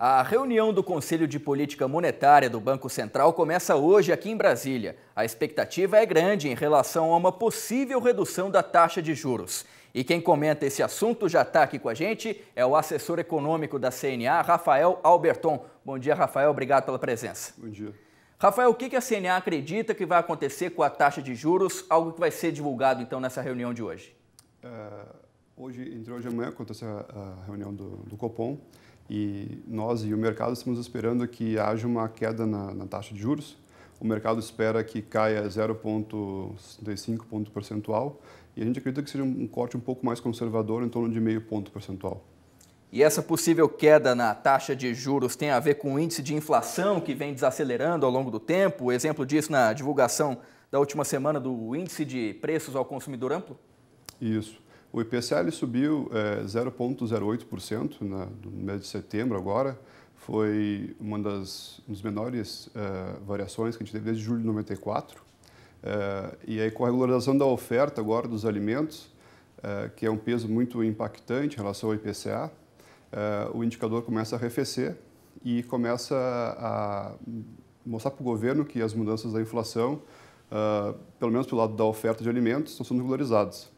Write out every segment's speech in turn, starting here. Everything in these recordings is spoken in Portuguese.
A reunião do Conselho de Política Monetária do Banco Central começa hoje aqui em Brasília. A expectativa é grande em relação a uma possível redução da taxa de juros. E quem comenta esse assunto já está aqui com a gente é o assessor econômico da CNA, Rafael Alberton. Bom dia, Rafael. Obrigado pela presença. Bom dia. Rafael, o que a CNA acredita que vai acontecer com a taxa de juros? Algo que vai ser divulgado então nessa reunião de hoje? É, hoje, entre hoje e amanhã, acontece a, reunião do, do Copom. E nós e o mercado estamos esperando que haja uma queda na, na taxa de juros. O mercado espera que caia 0,65 ponto percentual e a gente acredita que seja um corte um pouco mais conservador, em torno de meio ponto percentual. E essa possível queda na taxa de juros tem a ver com o índice de inflação que vem desacelerando ao longo do tempo? O exemplo disso na divulgação da última semana do índice de preços ao consumidor amplo? Isso. O IPCA ele subiu é, eh, 0,08% no mês de setembro agora. Foi uma das, menores é, variações que a gente teve desde julho de 94. É, eh, e aí com a regularização da oferta agora dos alimentos, que é um peso muito impactante em relação ao IPCA, o indicador começa a arrefecer e começa a mostrar para o governo que as mudanças da inflação, pelo menos pelo lado da oferta de alimentos, estão sendo regularizadas.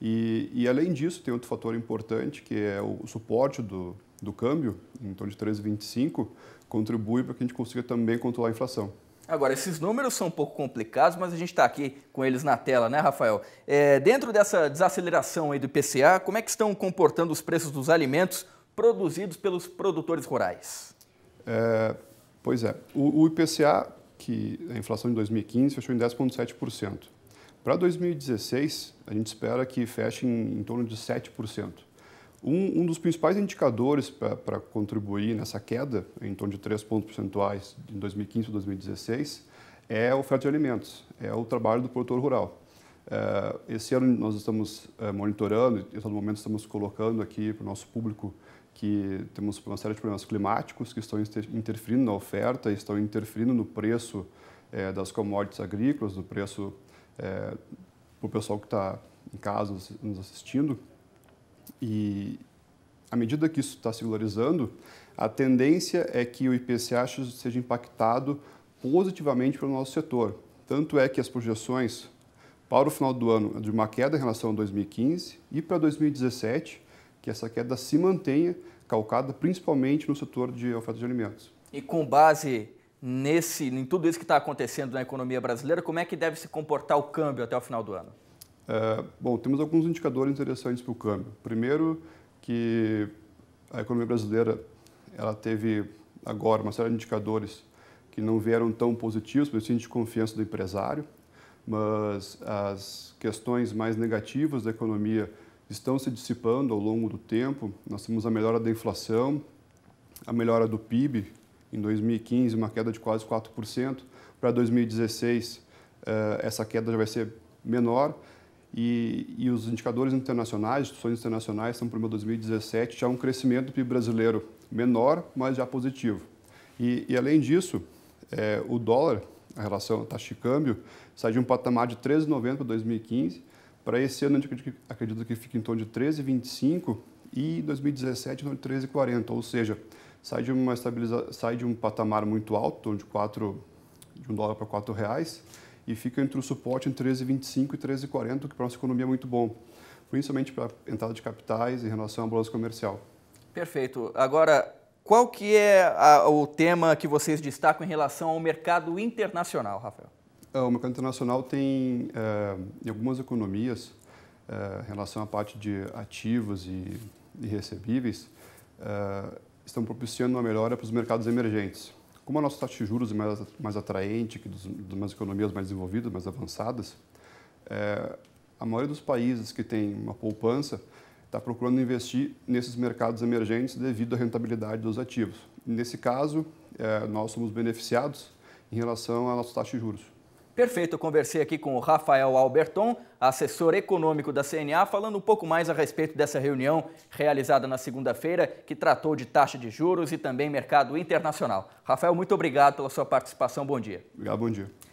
E, e, além disso, tem outro fator importante, que é o, suporte do, do câmbio, em torno de 13,25, contribui para que a gente consiga também controlar a inflação. Agora, esses números são um pouco complicados, mas a gente está aqui com eles na tela, né, Rafael? É, dentro dessa desaceleração aí do IPCA, como é que estão comportando os preços dos alimentos produzidos pelos produtores rurais? É, pois é, o, o IPCA, que a inflação de 2015 fechou em 10,7%. Para 2016, a gente espera que feche em, em torno de 7%. Um, um dos principais indicadores para contribuir nessa queda, em torno de 3 pontos percentuais em 2015 e 2016, é a oferta de alimentos, é o trabalho do produtor rural. Uh, esse ano nós estamos uh, monitorando e a todo momento estamos colocando aqui para o nosso público que temos uma série de problemas climáticos que estão interferindo na oferta, estão interferindo no preço uh, das commodities agrícolas, no preço é, para o pessoal que está em casa nos assistindo. E à medida que isso está se regularizando, a tendência é que o IPCA seja impactado positivamente pelo nosso setor. Tanto é que as projeções para o final do ano é de uma queda em relação a 2015 e para 2017, que essa queda se mantenha calcada principalmente no setor de oferta de alimentos. E com base nesse, em tudo isso que está acontecendo na economia brasileira, como é que deve se comportar o câmbio até o final do ano? É, bom, temos alguns indicadores interessantes para o câmbio. Primeiro, que a economia brasileira ela teve agora uma série de indicadores que não vieram tão positivos, pelo de confiança do empresário, mas as questões mais negativas da economia estão se dissipando ao longo do tempo. Nós temos a melhora da inflação, a melhora do PIB, em 2015, uma queda de quase 4%. Para 2016, eh, essa queda já vai ser menor. E, e, os indicadores internacionais, instituições internacionais, estão para o 2017 já um crescimento do PIB brasileiro menor, mas já positivo. E, e além disso, é, o dólar, a relação taxa tá de câmbio, sai de um patamar de 13,90 para 2015, para esse ano acredito que fica em torno de 13,25 e 2017 em torno de 13,40, ou seja, sai de, uma estabiliza... sai de um patamar muito alto, de, quatro de um dólar para quatro reais, e fica entre o suporte em 13,25 e 13,40, que para a nossa economia é muito bom, principalmente para entrada de capitais em relação à balança comercial. Perfeito. Agora, qual que é a, o tema que vocês destacam em relação ao mercado internacional, Rafael? É, o mercado internacional tem, é, em algumas economias, é, em relação à parte de ativos e, e recebíveis, é, estão propiciando uma melhora para os mercados emergentes. Como a nossa taxa de juros é mais, mais atraente que dos, das economias mais desenvolvidas, mais avançadas, é, a maioria dos países que tem uma poupança está procurando investir nesses mercados emergentes devido à rentabilidade dos ativos. Nesse caso, é, nós somos beneficiados em relação à nossa taxa de juros. Perfeito, eu conversei aqui com o Rafael Alberton, assessor econômico da CNA, falando um pouco mais a respeito dessa reunião realizada na segunda-feira, que tratou de taxa de juros e também mercado internacional. Rafael, muito obrigado pela sua participação. Bom dia. Obrigado, bom dia.